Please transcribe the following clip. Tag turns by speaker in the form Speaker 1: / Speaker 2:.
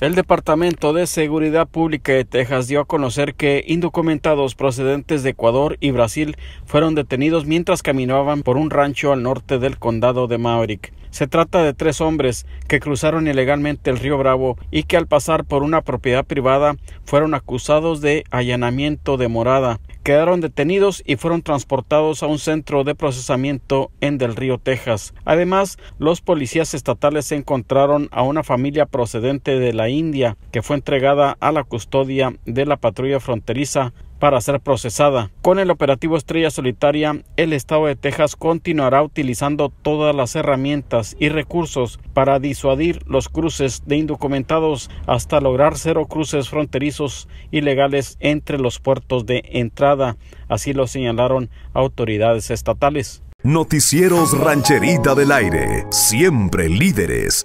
Speaker 1: El Departamento de Seguridad Pública de Texas dio a conocer que indocumentados procedentes de Ecuador y Brasil fueron detenidos mientras caminaban por un rancho al norte del condado de Maverick. Se trata de tres hombres que cruzaron ilegalmente el río Bravo y que al pasar por una propiedad privada fueron acusados de allanamiento de morada, quedaron detenidos y fueron transportados a un centro de procesamiento en Del Río, Texas. Además, los policías estatales encontraron a una familia procedente de la India que fue entregada a la custodia de la patrulla fronteriza para ser procesada. Con el operativo Estrella Solitaria, el Estado de Texas continuará utilizando todas las herramientas y recursos para disuadir los cruces de indocumentados hasta lograr cero cruces fronterizos ilegales entre los puertos de entrada, así lo señalaron autoridades estatales.
Speaker 2: Noticieros Rancherita del Aire, siempre líderes